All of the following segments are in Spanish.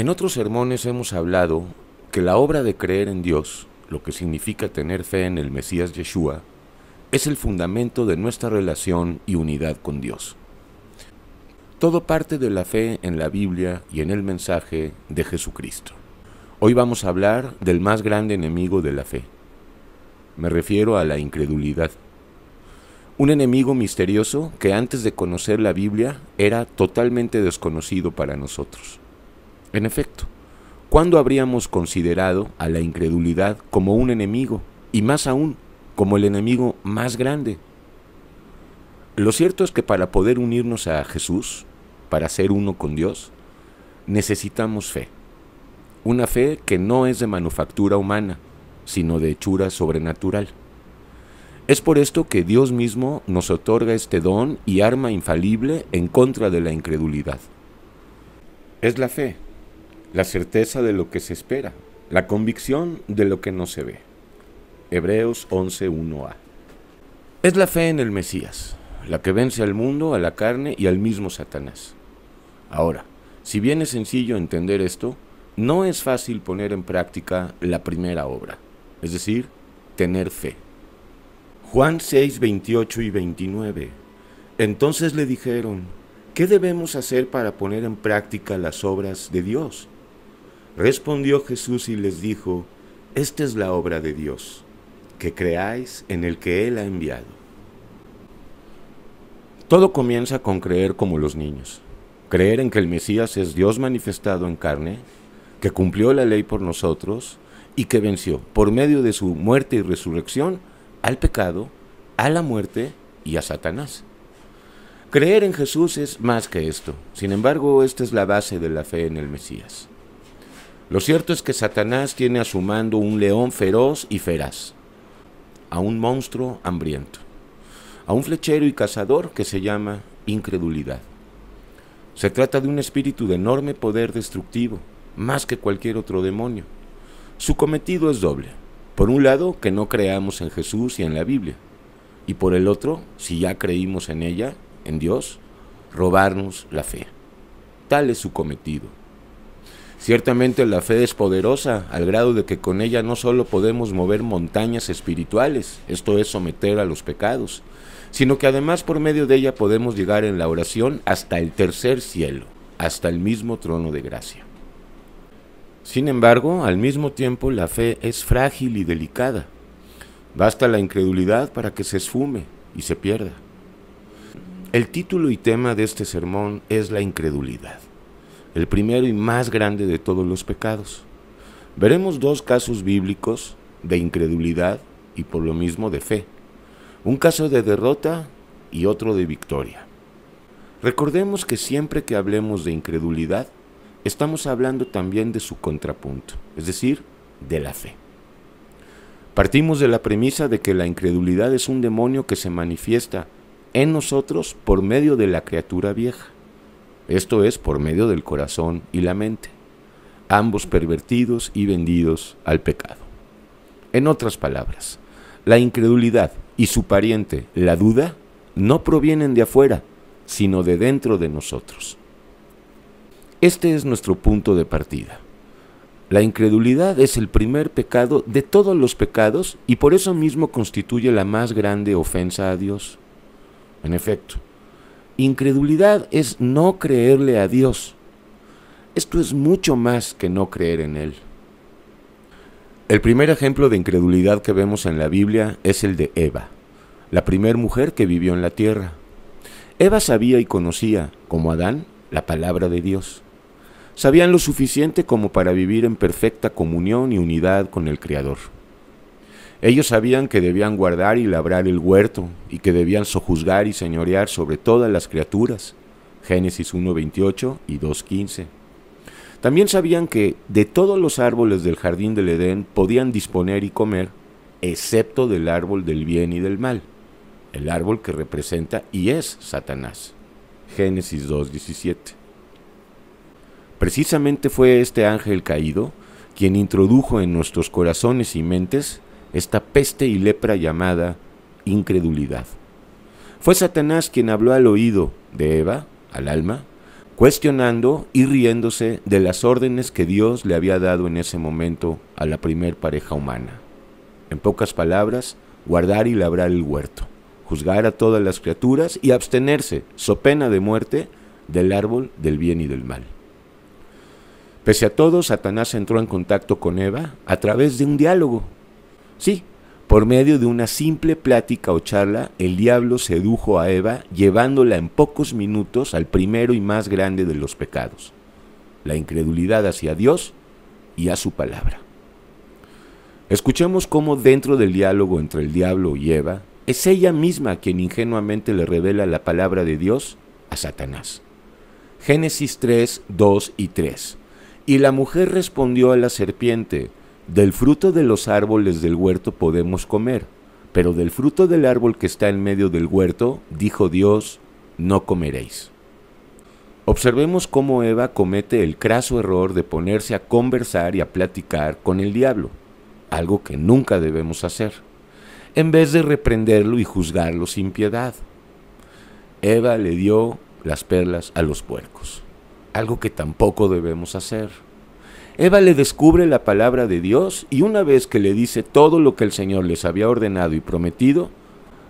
En otros sermones hemos hablado que la obra de creer en Dios, lo que significa tener fe en el Mesías Yeshua, es el fundamento de nuestra relación y unidad con Dios. Todo parte de la fe en la Biblia y en el mensaje de Jesucristo. Hoy vamos a hablar del más grande enemigo de la fe. Me refiero a la incredulidad. Un enemigo misterioso que antes de conocer la Biblia era totalmente desconocido para nosotros. En efecto, ¿cuándo habríamos considerado a la incredulidad como un enemigo y más aún como el enemigo más grande? Lo cierto es que para poder unirnos a Jesús, para ser uno con Dios, necesitamos fe. Una fe que no es de manufactura humana, sino de hechura sobrenatural. Es por esto que Dios mismo nos otorga este don y arma infalible en contra de la incredulidad. Es la fe la certeza de lo que se espera, la convicción de lo que no se ve. Hebreos 11.1a. Es la fe en el Mesías, la que vence al mundo, a la carne y al mismo Satanás. Ahora, si bien es sencillo entender esto, no es fácil poner en práctica la primera obra, es decir, tener fe. Juan 6, y 29. Entonces le dijeron, ¿qué debemos hacer para poner en práctica las obras de Dios? Respondió Jesús y les dijo, Esta es la obra de Dios, que creáis en el que Él ha enviado. Todo comienza con creer como los niños, creer en que el Mesías es Dios manifestado en carne, que cumplió la ley por nosotros y que venció por medio de su muerte y resurrección al pecado, a la muerte y a Satanás. Creer en Jesús es más que esto, sin embargo esta es la base de la fe en el Mesías. Lo cierto es que Satanás tiene a su mando un león feroz y feraz, a un monstruo hambriento, a un flechero y cazador que se llama incredulidad. Se trata de un espíritu de enorme poder destructivo, más que cualquier otro demonio. Su cometido es doble. Por un lado, que no creamos en Jesús y en la Biblia. Y por el otro, si ya creímos en ella, en Dios, robarnos la fe. Tal es su cometido Ciertamente la fe es poderosa, al grado de que con ella no solo podemos mover montañas espirituales, esto es someter a los pecados, sino que además por medio de ella podemos llegar en la oración hasta el tercer cielo, hasta el mismo trono de gracia. Sin embargo, al mismo tiempo la fe es frágil y delicada. Basta la incredulidad para que se esfume y se pierda. El título y tema de este sermón es la incredulidad el primero y más grande de todos los pecados. Veremos dos casos bíblicos de incredulidad y por lo mismo de fe, un caso de derrota y otro de victoria. Recordemos que siempre que hablemos de incredulidad, estamos hablando también de su contrapunto, es decir, de la fe. Partimos de la premisa de que la incredulidad es un demonio que se manifiesta en nosotros por medio de la criatura vieja esto es por medio del corazón y la mente, ambos pervertidos y vendidos al pecado. En otras palabras, la incredulidad y su pariente, la duda, no provienen de afuera, sino de dentro de nosotros. Este es nuestro punto de partida. La incredulidad es el primer pecado de todos los pecados y por eso mismo constituye la más grande ofensa a Dios. En efecto, Incredulidad es no creerle a Dios. Esto es mucho más que no creer en Él. El primer ejemplo de incredulidad que vemos en la Biblia es el de Eva, la primera mujer que vivió en la tierra. Eva sabía y conocía, como Adán, la palabra de Dios. Sabían lo suficiente como para vivir en perfecta comunión y unidad con el Creador. Ellos sabían que debían guardar y labrar el huerto, y que debían sojuzgar y señorear sobre todas las criaturas. Génesis 1.28 y 2.15. También sabían que de todos los árboles del jardín del Edén podían disponer y comer, excepto del árbol del bien y del mal, el árbol que representa y es Satanás. Génesis 2.17. Precisamente fue este ángel caído quien introdujo en nuestros corazones y mentes esta peste y lepra llamada incredulidad. Fue Satanás quien habló al oído de Eva, al alma, cuestionando y riéndose de las órdenes que Dios le había dado en ese momento a la primer pareja humana. En pocas palabras, guardar y labrar el huerto, juzgar a todas las criaturas y abstenerse, so pena de muerte, del árbol del bien y del mal. Pese a todo, Satanás entró en contacto con Eva a través de un diálogo Sí, por medio de una simple plática o charla, el diablo sedujo a Eva llevándola en pocos minutos al primero y más grande de los pecados, la incredulidad hacia Dios y a su palabra. Escuchemos cómo dentro del diálogo entre el diablo y Eva, es ella misma quien ingenuamente le revela la palabra de Dios a Satanás. Génesis 3, 2 y 3. Y la mujer respondió a la serpiente, del fruto de los árboles del huerto podemos comer, pero del fruto del árbol que está en medio del huerto, dijo Dios, no comeréis. Observemos cómo Eva comete el craso error de ponerse a conversar y a platicar con el diablo, algo que nunca debemos hacer, en vez de reprenderlo y juzgarlo sin piedad. Eva le dio las perlas a los puercos, algo que tampoco debemos hacer. Eva le descubre la palabra de Dios y una vez que le dice todo lo que el Señor les había ordenado y prometido,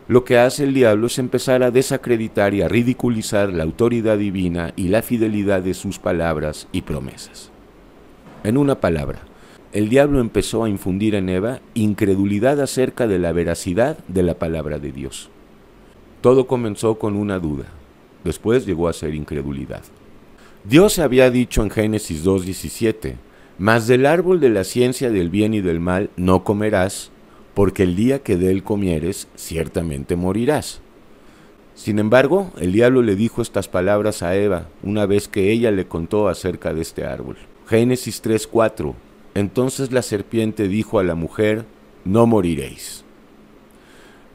lo que hace el diablo es empezar a desacreditar y a ridiculizar la autoridad divina y la fidelidad de sus palabras y promesas. En una palabra, el diablo empezó a infundir en Eva incredulidad acerca de la veracidad de la palabra de Dios. Todo comenzó con una duda, después llegó a ser incredulidad. Dios había dicho en Génesis 2.17, mas del árbol de la ciencia del bien y del mal no comerás, porque el día que de él comieres, ciertamente morirás. Sin embargo, el diablo le dijo estas palabras a Eva una vez que ella le contó acerca de este árbol. Génesis 3:4 Entonces la serpiente dijo a la mujer, no moriréis.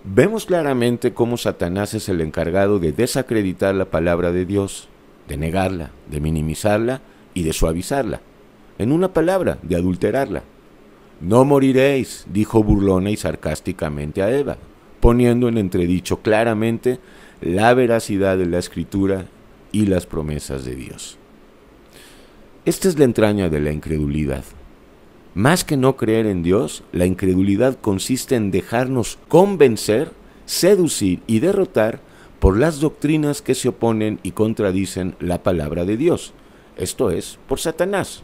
Vemos claramente cómo Satanás es el encargado de desacreditar la palabra de Dios, de negarla, de minimizarla y de suavizarla en una palabra, de adulterarla. No moriréis, dijo burlona y sarcásticamente a Eva, poniendo en entredicho claramente la veracidad de la escritura y las promesas de Dios. Esta es la entraña de la incredulidad. Más que no creer en Dios, la incredulidad consiste en dejarnos convencer, seducir y derrotar por las doctrinas que se oponen y contradicen la palabra de Dios, esto es, por Satanás,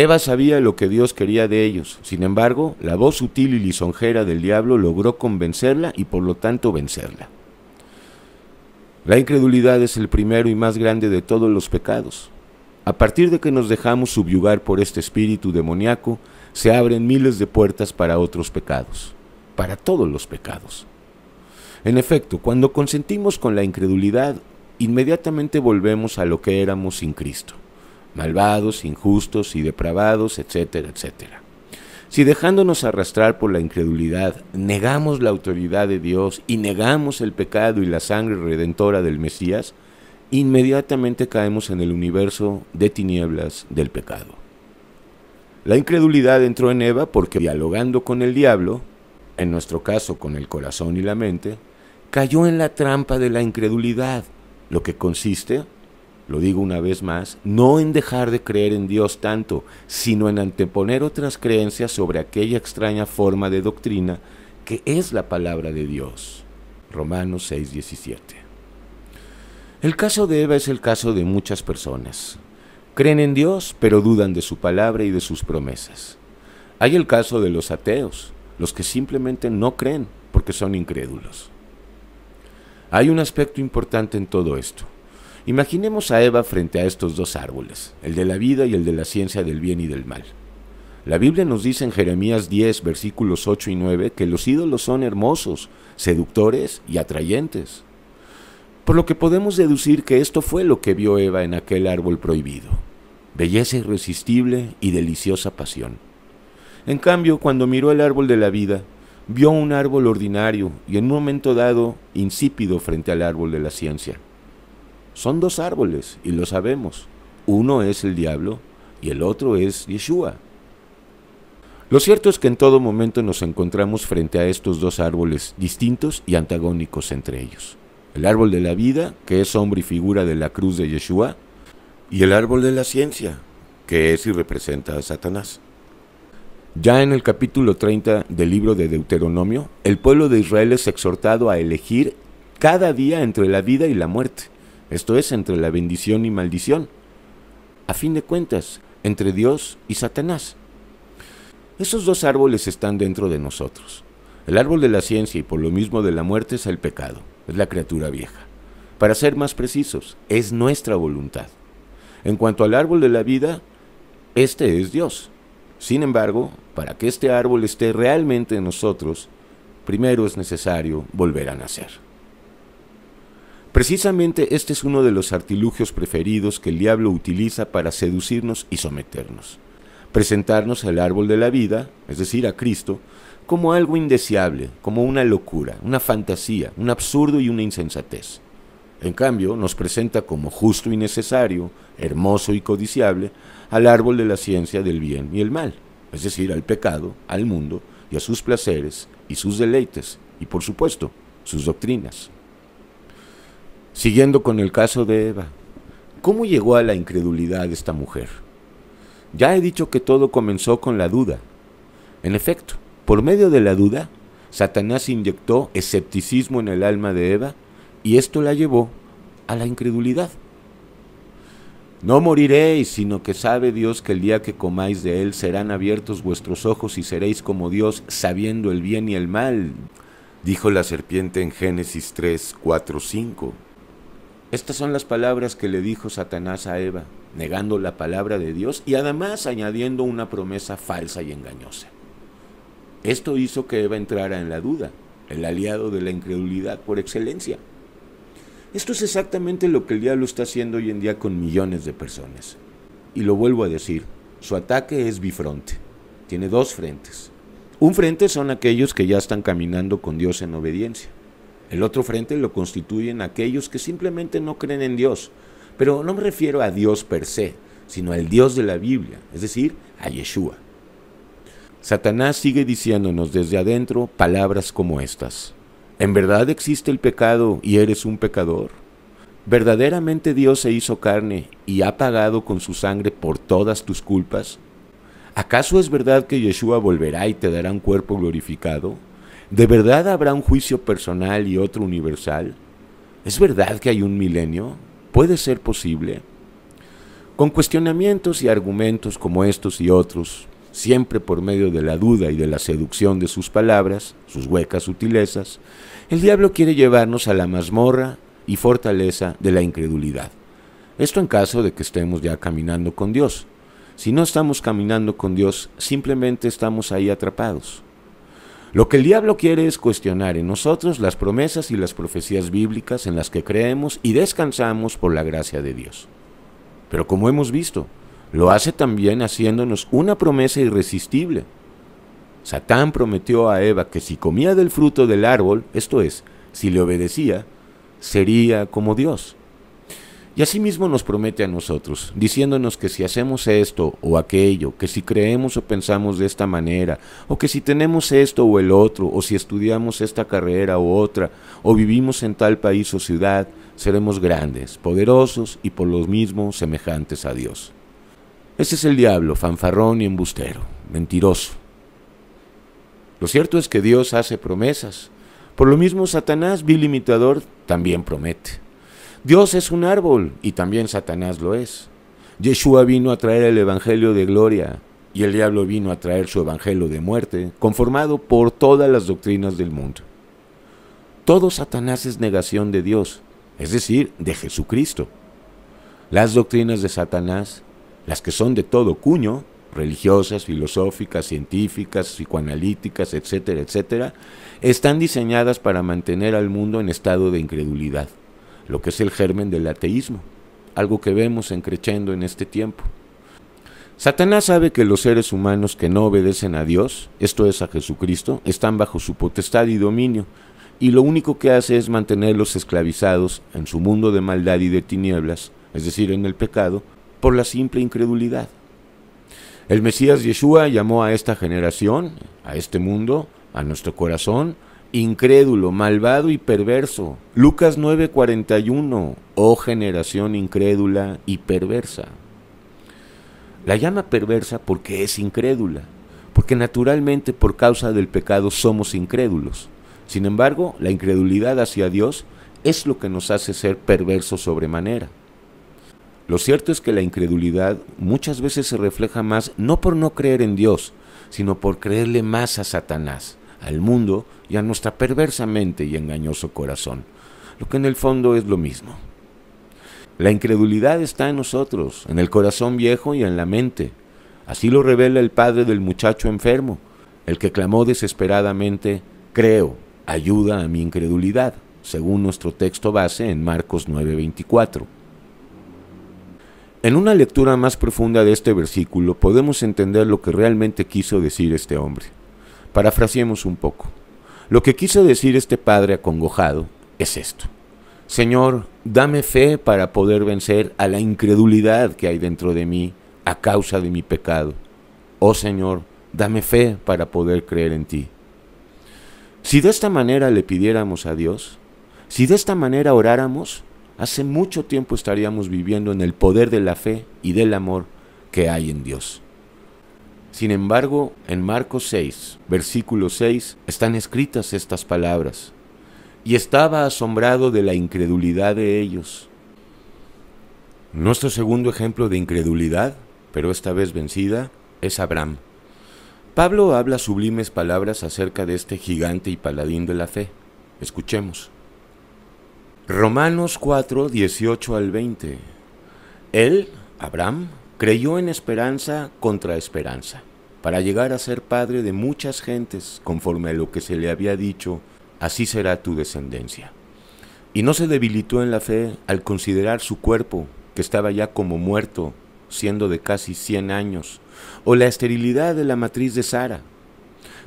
Eva sabía lo que Dios quería de ellos, sin embargo, la voz sutil y lisonjera del diablo logró convencerla y por lo tanto vencerla. La incredulidad es el primero y más grande de todos los pecados. A partir de que nos dejamos subyugar por este espíritu demoníaco, se abren miles de puertas para otros pecados, para todos los pecados. En efecto, cuando consentimos con la incredulidad, inmediatamente volvemos a lo que éramos sin Cristo malvados, injustos y depravados, etcétera, etcétera. Si dejándonos arrastrar por la incredulidad, negamos la autoridad de Dios y negamos el pecado y la sangre redentora del Mesías, inmediatamente caemos en el universo de tinieblas del pecado. La incredulidad entró en Eva porque dialogando con el diablo, en nuestro caso con el corazón y la mente, cayó en la trampa de la incredulidad, lo que consiste lo digo una vez más, no en dejar de creer en Dios tanto, sino en anteponer otras creencias sobre aquella extraña forma de doctrina que es la palabra de Dios. Romanos 6:17. El caso de Eva es el caso de muchas personas. Creen en Dios, pero dudan de su palabra y de sus promesas. Hay el caso de los ateos, los que simplemente no creen porque son incrédulos. Hay un aspecto importante en todo esto. Imaginemos a Eva frente a estos dos árboles, el de la vida y el de la ciencia del bien y del mal. La Biblia nos dice en Jeremías 10, versículos 8 y 9, que los ídolos son hermosos, seductores y atrayentes. Por lo que podemos deducir que esto fue lo que vio Eva en aquel árbol prohibido, belleza irresistible y deliciosa pasión. En cambio, cuando miró el árbol de la vida, vio un árbol ordinario y en un momento dado insípido frente al árbol de la ciencia. Son dos árboles y lo sabemos. Uno es el diablo y el otro es Yeshua. Lo cierto es que en todo momento nos encontramos frente a estos dos árboles distintos y antagónicos entre ellos. El árbol de la vida, que es hombre y figura de la cruz de Yeshua, y el árbol de la ciencia, que es y representa a Satanás. Ya en el capítulo 30 del libro de Deuteronomio, el pueblo de Israel es exhortado a elegir cada día entre la vida y la muerte esto es, entre la bendición y maldición. A fin de cuentas, entre Dios y Satanás. Esos dos árboles están dentro de nosotros. El árbol de la ciencia y por lo mismo de la muerte es el pecado, es la criatura vieja. Para ser más precisos, es nuestra voluntad. En cuanto al árbol de la vida, este es Dios. Sin embargo, para que este árbol esté realmente en nosotros, primero es necesario volver a nacer. Precisamente este es uno de los artilugios preferidos que el diablo utiliza para seducirnos y someternos. Presentarnos al árbol de la vida, es decir, a Cristo, como algo indeseable, como una locura, una fantasía, un absurdo y una insensatez. En cambio, nos presenta como justo y necesario, hermoso y codiciable, al árbol de la ciencia del bien y el mal, es decir, al pecado, al mundo y a sus placeres y sus deleites, y por supuesto, sus doctrinas. Siguiendo con el caso de Eva, ¿cómo llegó a la incredulidad esta mujer? Ya he dicho que todo comenzó con la duda. En efecto, por medio de la duda, Satanás inyectó escepticismo en el alma de Eva y esto la llevó a la incredulidad. No moriréis, sino que sabe Dios que el día que comáis de él serán abiertos vuestros ojos y seréis como Dios, sabiendo el bien y el mal. Dijo la serpiente en Génesis 3, 4, 5. Estas son las palabras que le dijo Satanás a Eva, negando la palabra de Dios y además añadiendo una promesa falsa y engañosa. Esto hizo que Eva entrara en la duda, el aliado de la incredulidad por excelencia. Esto es exactamente lo que el diablo está haciendo hoy en día con millones de personas. Y lo vuelvo a decir, su ataque es bifronte, tiene dos frentes. Un frente son aquellos que ya están caminando con Dios en obediencia. El otro frente lo constituyen aquellos que simplemente no creen en Dios. Pero no me refiero a Dios per se, sino al Dios de la Biblia, es decir, a Yeshua. Satanás sigue diciéndonos desde adentro palabras como estas. ¿En verdad existe el pecado y eres un pecador? ¿Verdaderamente Dios se hizo carne y ha pagado con su sangre por todas tus culpas? ¿Acaso es verdad que Yeshua volverá y te dará un cuerpo glorificado? ¿De verdad habrá un juicio personal y otro universal? ¿Es verdad que hay un milenio? ¿Puede ser posible? Con cuestionamientos y argumentos como estos y otros, siempre por medio de la duda y de la seducción de sus palabras, sus huecas sutilezas, el diablo quiere llevarnos a la mazmorra y fortaleza de la incredulidad. Esto en caso de que estemos ya caminando con Dios. Si no estamos caminando con Dios, simplemente estamos ahí atrapados. Lo que el diablo quiere es cuestionar en nosotros las promesas y las profecías bíblicas en las que creemos y descansamos por la gracia de Dios. Pero como hemos visto, lo hace también haciéndonos una promesa irresistible. Satán prometió a Eva que si comía del fruto del árbol, esto es, si le obedecía, sería como Dios. Y asimismo nos promete a nosotros, diciéndonos que si hacemos esto o aquello, que si creemos o pensamos de esta manera, o que si tenemos esto o el otro, o si estudiamos esta carrera o otra, o vivimos en tal país o ciudad, seremos grandes, poderosos y por lo mismo semejantes a Dios. Ese es el diablo, fanfarrón y embustero, mentiroso. Lo cierto es que Dios hace promesas. Por lo mismo Satanás, vil imitador, también promete. Dios es un árbol y también Satanás lo es. Yeshua vino a traer el Evangelio de gloria y el diablo vino a traer su Evangelio de muerte, conformado por todas las doctrinas del mundo. Todo Satanás es negación de Dios, es decir, de Jesucristo. Las doctrinas de Satanás, las que son de todo cuño, religiosas, filosóficas, científicas, psicoanalíticas, etcétera, etcétera, están diseñadas para mantener al mundo en estado de incredulidad lo que es el germen del ateísmo, algo que vemos encrechendo en este tiempo. Satanás sabe que los seres humanos que no obedecen a Dios, esto es a Jesucristo, están bajo su potestad y dominio, y lo único que hace es mantenerlos esclavizados en su mundo de maldad y de tinieblas, es decir, en el pecado, por la simple incredulidad. El Mesías Yeshua llamó a esta generación, a este mundo, a nuestro corazón, incrédulo, malvado y perverso. Lucas 9:41, oh generación incrédula y perversa. La llama perversa porque es incrédula, porque naturalmente por causa del pecado somos incrédulos. Sin embargo, la incredulidad hacia Dios es lo que nos hace ser perversos sobremanera. Lo cierto es que la incredulidad muchas veces se refleja más no por no creer en Dios, sino por creerle más a Satanás, al mundo y a nuestra perversamente y engañoso corazón, lo que en el fondo es lo mismo. La incredulidad está en nosotros, en el corazón viejo y en la mente. Así lo revela el padre del muchacho enfermo, el que clamó desesperadamente, creo, ayuda a mi incredulidad, según nuestro texto base en Marcos 9:24. En una lectura más profunda de este versículo podemos entender lo que realmente quiso decir este hombre. Parafraseemos un poco. Lo que quiso decir este padre acongojado es esto. Señor, dame fe para poder vencer a la incredulidad que hay dentro de mí a causa de mi pecado. Oh Señor, dame fe para poder creer en ti. Si de esta manera le pidiéramos a Dios, si de esta manera oráramos, hace mucho tiempo estaríamos viviendo en el poder de la fe y del amor que hay en Dios. Sin embargo, en Marcos 6, versículo 6, están escritas estas palabras, y estaba asombrado de la incredulidad de ellos. Nuestro segundo ejemplo de incredulidad, pero esta vez vencida, es Abraham. Pablo habla sublimes palabras acerca de este gigante y paladín de la fe. Escuchemos. Romanos 4, 18 al 20. Él, Abraham, Creyó en esperanza contra esperanza, para llegar a ser padre de muchas gentes, conforme a lo que se le había dicho, así será tu descendencia. Y no se debilitó en la fe al considerar su cuerpo, que estaba ya como muerto, siendo de casi 100 años, o la esterilidad de la matriz de Sara.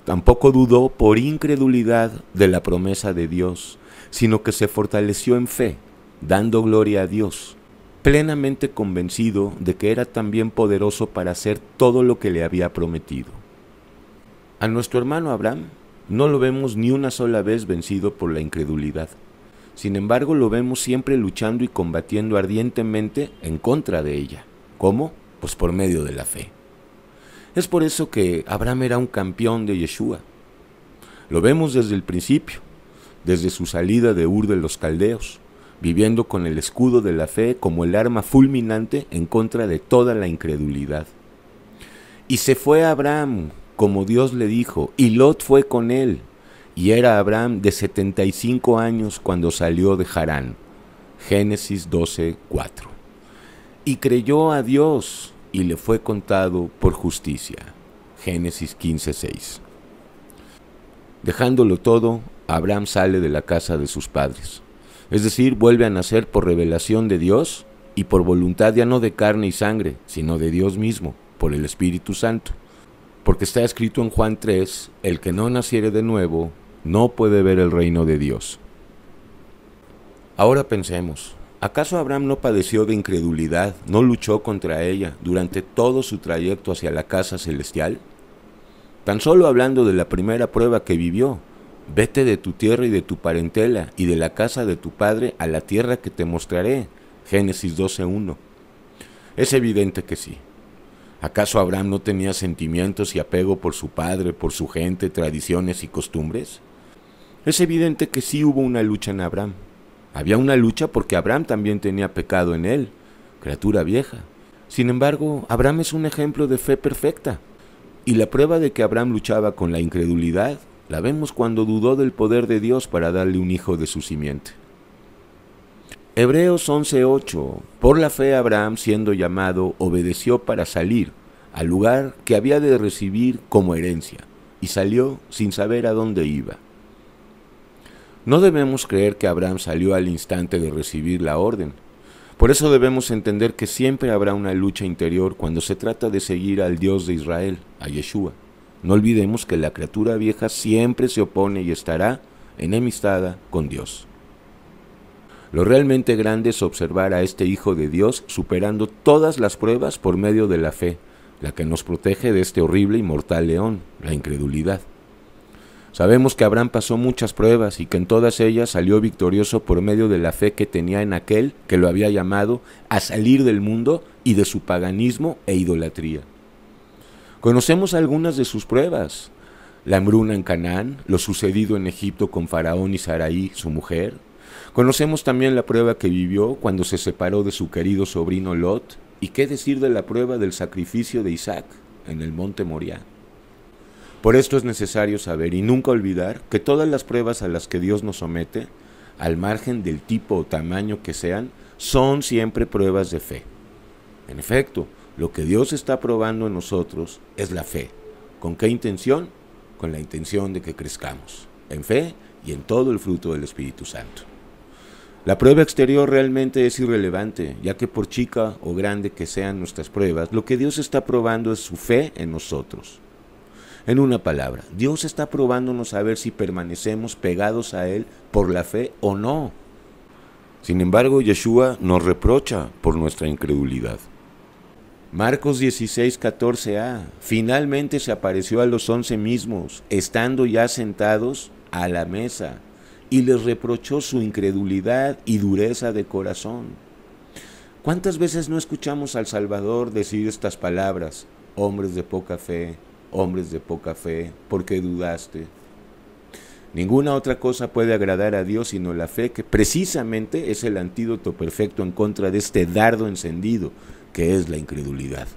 Tampoco dudó por incredulidad de la promesa de Dios, sino que se fortaleció en fe, dando gloria a Dios plenamente convencido de que era también poderoso para hacer todo lo que le había prometido. A nuestro hermano Abraham no lo vemos ni una sola vez vencido por la incredulidad. Sin embargo, lo vemos siempre luchando y combatiendo ardientemente en contra de ella. ¿Cómo? Pues por medio de la fe. Es por eso que Abraham era un campeón de Yeshua. Lo vemos desde el principio, desde su salida de Ur de los Caldeos, viviendo con el escudo de la fe como el arma fulminante en contra de toda la incredulidad. Y se fue Abraham, como Dios le dijo, y Lot fue con él, y era Abraham de 75 años cuando salió de Harán. Génesis 12, 4. Y creyó a Dios, y le fue contado por justicia. Génesis 15, Dejándolo todo, Abraham sale de la casa de sus padres. Es decir, vuelve a nacer por revelación de Dios y por voluntad ya no de carne y sangre, sino de Dios mismo, por el Espíritu Santo. Porque está escrito en Juan 3, el que no naciere de nuevo, no puede ver el reino de Dios. Ahora pensemos, ¿acaso Abraham no padeció de incredulidad, no luchó contra ella durante todo su trayecto hacia la casa celestial? Tan solo hablando de la primera prueba que vivió, Vete de tu tierra y de tu parentela y de la casa de tu padre a la tierra que te mostraré. Génesis 12.1. Es evidente que sí. ¿Acaso Abraham no tenía sentimientos y apego por su padre, por su gente, tradiciones y costumbres? Es evidente que sí hubo una lucha en Abraham. Había una lucha porque Abraham también tenía pecado en él, criatura vieja. Sin embargo, Abraham es un ejemplo de fe perfecta. Y la prueba de que Abraham luchaba con la incredulidad la vemos cuando dudó del poder de Dios para darle un hijo de su simiente. Hebreos 11:8 Por la fe Abraham, siendo llamado, obedeció para salir al lugar que había de recibir como herencia, y salió sin saber a dónde iba. No debemos creer que Abraham salió al instante de recibir la orden. Por eso debemos entender que siempre habrá una lucha interior cuando se trata de seguir al Dios de Israel, a Yeshua. No olvidemos que la criatura vieja siempre se opone y estará enemistada con Dios. Lo realmente grande es observar a este Hijo de Dios superando todas las pruebas por medio de la fe, la que nos protege de este horrible y mortal león, la incredulidad. Sabemos que Abraham pasó muchas pruebas y que en todas ellas salió victorioso por medio de la fe que tenía en aquel que lo había llamado a salir del mundo y de su paganismo e idolatría. Conocemos algunas de sus pruebas. La hambruna en Canaán, lo sucedido en Egipto con Faraón y Saraí, su mujer. Conocemos también la prueba que vivió cuando se separó de su querido sobrino Lot. ¿Y qué decir de la prueba del sacrificio de Isaac en el monte Moriah? Por esto es necesario saber y nunca olvidar que todas las pruebas a las que Dios nos somete, al margen del tipo o tamaño que sean, son siempre pruebas de fe. En efecto, lo que Dios está probando en nosotros es la fe. ¿Con qué intención? Con la intención de que crezcamos, en fe y en todo el fruto del Espíritu Santo. La prueba exterior realmente es irrelevante, ya que por chica o grande que sean nuestras pruebas, lo que Dios está probando es su fe en nosotros. En una palabra, Dios está probándonos a ver si permanecemos pegados a Él por la fe o no. Sin embargo, Yeshua nos reprocha por nuestra incredulidad. Marcos 16, 14a. Finalmente se apareció a los once mismos, estando ya sentados a la mesa, y les reprochó su incredulidad y dureza de corazón. ¿Cuántas veces no escuchamos al Salvador decir estas palabras? Hombres de poca fe, hombres de poca fe, ¿por qué dudaste? Ninguna otra cosa puede agradar a Dios sino la fe, que precisamente es el antídoto perfecto en contra de este dardo encendido que es la incredulidad.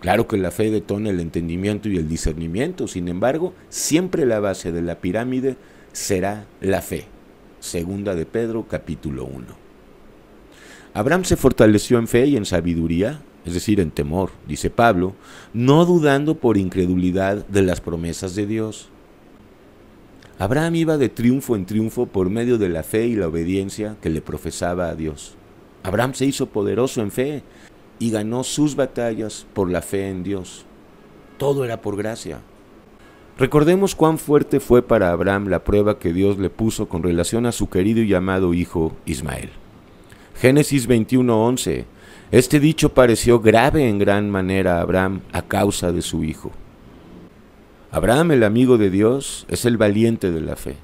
Claro que la fe detona el entendimiento y el discernimiento, sin embargo, siempre la base de la pirámide será la fe. Segunda de Pedro, capítulo 1. Abraham se fortaleció en fe y en sabiduría, es decir, en temor, dice Pablo, no dudando por incredulidad de las promesas de Dios. Abraham iba de triunfo en triunfo por medio de la fe y la obediencia que le profesaba a Dios. Abraham se hizo poderoso en fe y ganó sus batallas por la fe en Dios. Todo era por gracia. Recordemos cuán fuerte fue para Abraham la prueba que Dios le puso con relación a su querido y amado hijo Ismael. Génesis 21:11. Este dicho pareció grave en gran manera a Abraham a causa de su hijo. Abraham, el amigo de Dios, es el valiente de la fe.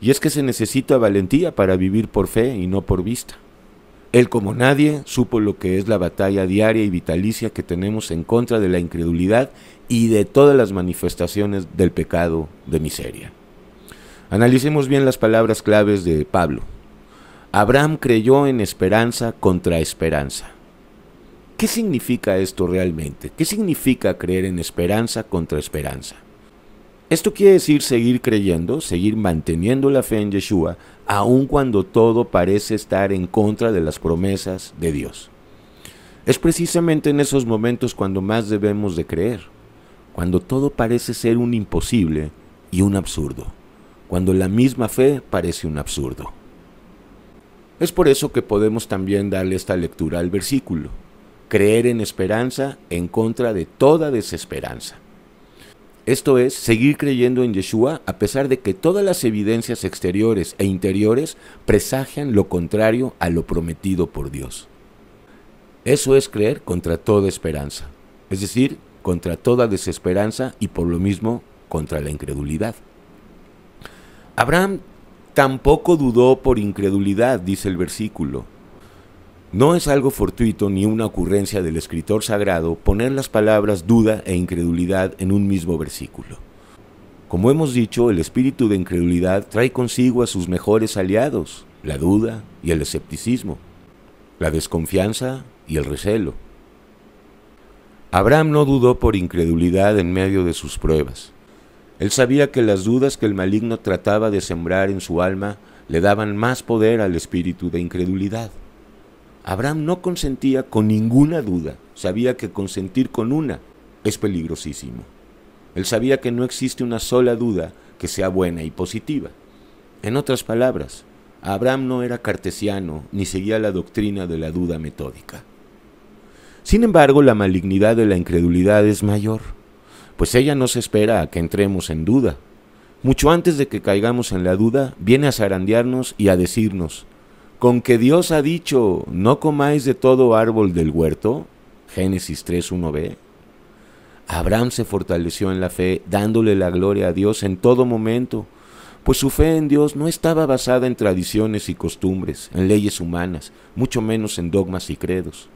Y es que se necesita valentía para vivir por fe y no por vista. Él como nadie supo lo que es la batalla diaria y vitalicia que tenemos en contra de la incredulidad y de todas las manifestaciones del pecado de miseria. Analicemos bien las palabras claves de Pablo. Abraham creyó en esperanza contra esperanza. ¿Qué significa esto realmente? ¿Qué significa creer en esperanza contra esperanza? Esto quiere decir seguir creyendo, seguir manteniendo la fe en Yeshua, aun cuando todo parece estar en contra de las promesas de Dios. Es precisamente en esos momentos cuando más debemos de creer, cuando todo parece ser un imposible y un absurdo, cuando la misma fe parece un absurdo. Es por eso que podemos también darle esta lectura al versículo, creer en esperanza en contra de toda desesperanza. Esto es, seguir creyendo en Yeshua a pesar de que todas las evidencias exteriores e interiores presagian lo contrario a lo prometido por Dios. Eso es creer contra toda esperanza, es decir, contra toda desesperanza y por lo mismo contra la incredulidad. Abraham tampoco dudó por incredulidad, dice el versículo, no es algo fortuito ni una ocurrencia del escritor sagrado poner las palabras duda e incredulidad en un mismo versículo. Como hemos dicho, el espíritu de incredulidad trae consigo a sus mejores aliados, la duda y el escepticismo, la desconfianza y el recelo. Abraham no dudó por incredulidad en medio de sus pruebas. Él sabía que las dudas que el maligno trataba de sembrar en su alma le daban más poder al espíritu de incredulidad. Abraham no consentía con ninguna duda, sabía que consentir con una es peligrosísimo. Él sabía que no existe una sola duda que sea buena y positiva. En otras palabras, Abraham no era cartesiano ni seguía la doctrina de la duda metódica. Sin embargo, la malignidad de la incredulidad es mayor, pues ella no se espera a que entremos en duda. Mucho antes de que caigamos en la duda, viene a zarandearnos y a decirnos, con que Dios ha dicho, no comáis de todo árbol del huerto, Génesis 3.1b, Abraham se fortaleció en la fe, dándole la gloria a Dios en todo momento, pues su fe en Dios no estaba basada en tradiciones y costumbres, en leyes humanas, mucho menos en dogmas y credos.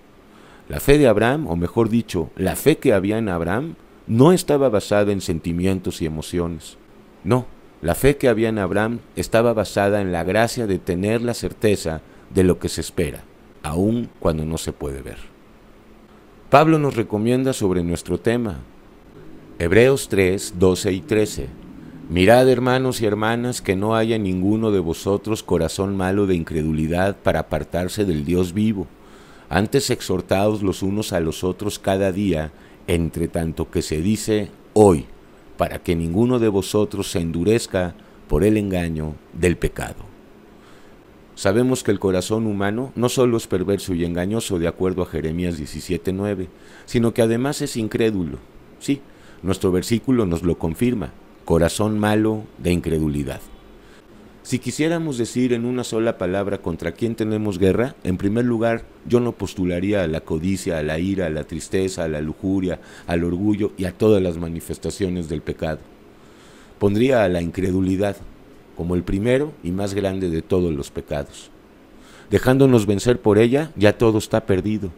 La fe de Abraham, o mejor dicho, la fe que había en Abraham, no estaba basada en sentimientos y emociones. No, la fe que había en Abraham estaba basada en la gracia de tener la certeza de lo que se espera, aun cuando no se puede ver. Pablo nos recomienda sobre nuestro tema. Hebreos 3, 12 y 13. Mirad hermanos y hermanas que no haya ninguno de vosotros corazón malo de incredulidad para apartarse del Dios vivo. Antes exhortados los unos a los otros cada día, entre tanto que se dice hoy para que ninguno de vosotros se endurezca por el engaño del pecado. Sabemos que el corazón humano no solo es perverso y engañoso, de acuerdo a Jeremías 17:9, sino que además es incrédulo. Sí, nuestro versículo nos lo confirma, corazón malo de incredulidad. Si quisiéramos decir en una sola palabra contra quién tenemos guerra, en primer lugar yo no postularía a la codicia, a la ira, a la tristeza, a la lujuria, al orgullo y a todas las manifestaciones del pecado. Pondría a la incredulidad como el primero y más grande de todos los pecados. Dejándonos vencer por ella, ya todo está perdido.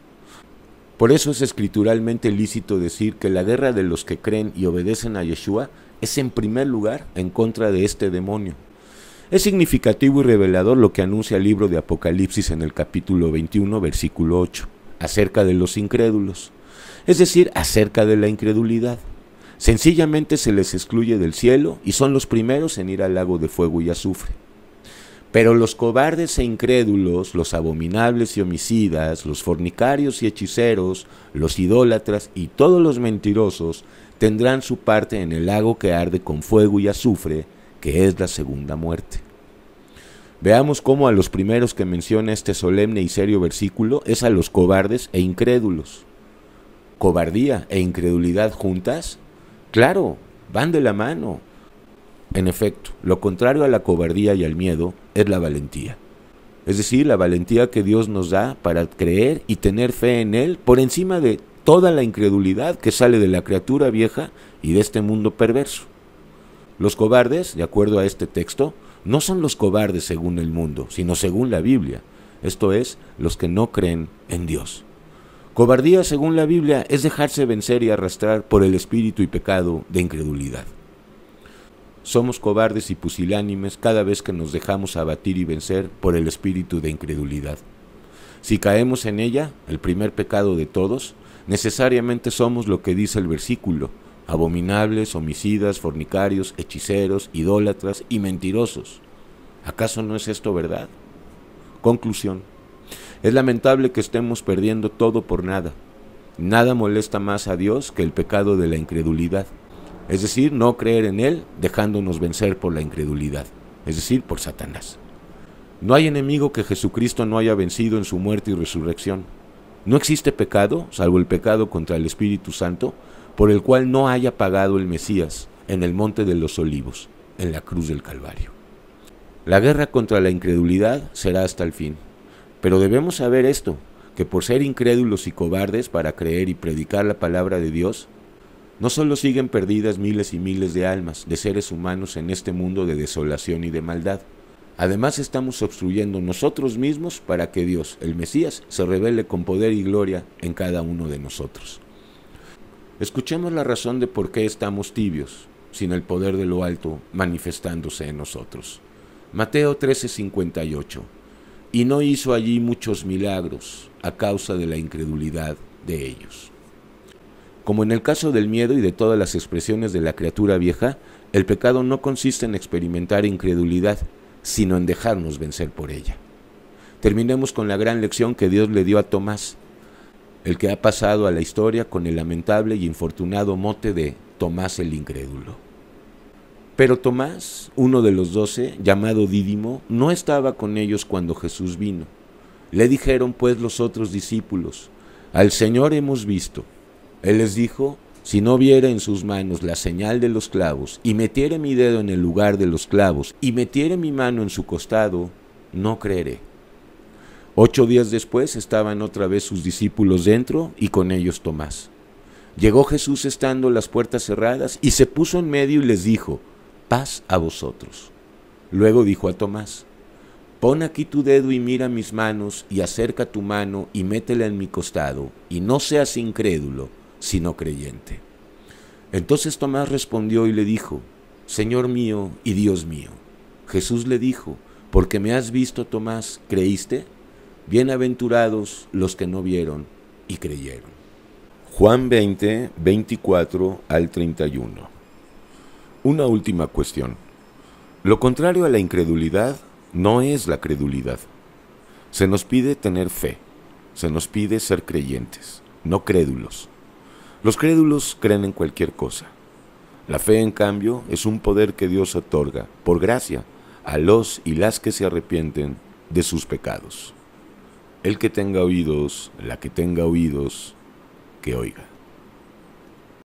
Por eso es escrituralmente lícito decir que la guerra de los que creen y obedecen a Yeshua es en primer lugar en contra de este demonio, es significativo y revelador lo que anuncia el libro de Apocalipsis en el capítulo 21, versículo 8, acerca de los incrédulos, es decir, acerca de la incredulidad. Sencillamente se les excluye del cielo y son los primeros en ir al lago de fuego y azufre. Pero los cobardes e incrédulos, los abominables y homicidas, los fornicarios y hechiceros, los idólatras y todos los mentirosos tendrán su parte en el lago que arde con fuego y azufre, que es la segunda muerte. Veamos cómo a los primeros que menciona este solemne y serio versículo es a los cobardes e incrédulos. ¿Cobardía e incredulidad juntas? Claro, van de la mano. En efecto, lo contrario a la cobardía y al miedo es la valentía. Es decir, la valentía que Dios nos da para creer y tener fe en Él por encima de toda la incredulidad que sale de la criatura vieja y de este mundo perverso. Los cobardes, de acuerdo a este texto, no son los cobardes según el mundo, sino según la Biblia, esto es, los que no creen en Dios. Cobardía, según la Biblia, es dejarse vencer y arrastrar por el espíritu y pecado de incredulidad. Somos cobardes y pusilánimes cada vez que nos dejamos abatir y vencer por el espíritu de incredulidad. Si caemos en ella, el primer pecado de todos, necesariamente somos lo que dice el versículo, abominables, homicidas, fornicarios, hechiceros, idólatras y mentirosos. ¿Acaso no es esto verdad? Conclusión. Es lamentable que estemos perdiendo todo por nada. Nada molesta más a Dios que el pecado de la incredulidad. Es decir, no creer en Él dejándonos vencer por la incredulidad, es decir, por Satanás. No hay enemigo que Jesucristo no haya vencido en su muerte y resurrección. No existe pecado, salvo el pecado contra el Espíritu Santo, por el cual no haya pagado el Mesías en el Monte de los Olivos, en la cruz del Calvario. La guerra contra la incredulidad será hasta el fin, pero debemos saber esto, que por ser incrédulos y cobardes para creer y predicar la palabra de Dios, no solo siguen perdidas miles y miles de almas, de seres humanos en este mundo de desolación y de maldad, Además estamos obstruyendo nosotros mismos para que Dios, el Mesías, se revele con poder y gloria en cada uno de nosotros. Escuchemos la razón de por qué estamos tibios, sin el poder de lo alto manifestándose en nosotros. Mateo 13:58. Y no hizo allí muchos milagros a causa de la incredulidad de ellos. Como en el caso del miedo y de todas las expresiones de la criatura vieja, el pecado no consiste en experimentar incredulidad, sino en dejarnos vencer por ella. Terminemos con la gran lección que Dios le dio a Tomás el que ha pasado a la historia con el lamentable y infortunado mote de Tomás el Incrédulo. Pero Tomás, uno de los doce, llamado Dídimo, no estaba con ellos cuando Jesús vino. Le dijeron pues los otros discípulos, Al Señor hemos visto. Él les dijo, Si no viera en sus manos la señal de los clavos, y metiere mi dedo en el lugar de los clavos, y metiere mi mano en su costado, no creeré. Ocho días después estaban otra vez sus discípulos dentro y con ellos Tomás. Llegó Jesús estando las puertas cerradas y se puso en medio y les dijo, paz a vosotros. Luego dijo a Tomás, pon aquí tu dedo y mira mis manos y acerca tu mano y métela en mi costado y no seas incrédulo, sino creyente. Entonces Tomás respondió y le dijo, Señor mío y Dios mío. Jesús le dijo, porque me has visto, Tomás, ¿creíste? Bienaventurados los que no vieron y creyeron. Juan 20, 24 al 31. Una última cuestión. Lo contrario a la incredulidad no es la credulidad. Se nos pide tener fe, se nos pide ser creyentes, no crédulos. Los crédulos creen en cualquier cosa. La fe, en cambio, es un poder que Dios otorga, por gracia, a los y las que se arrepienten de sus pecados. El que tenga oídos, la que tenga oídos, que oiga.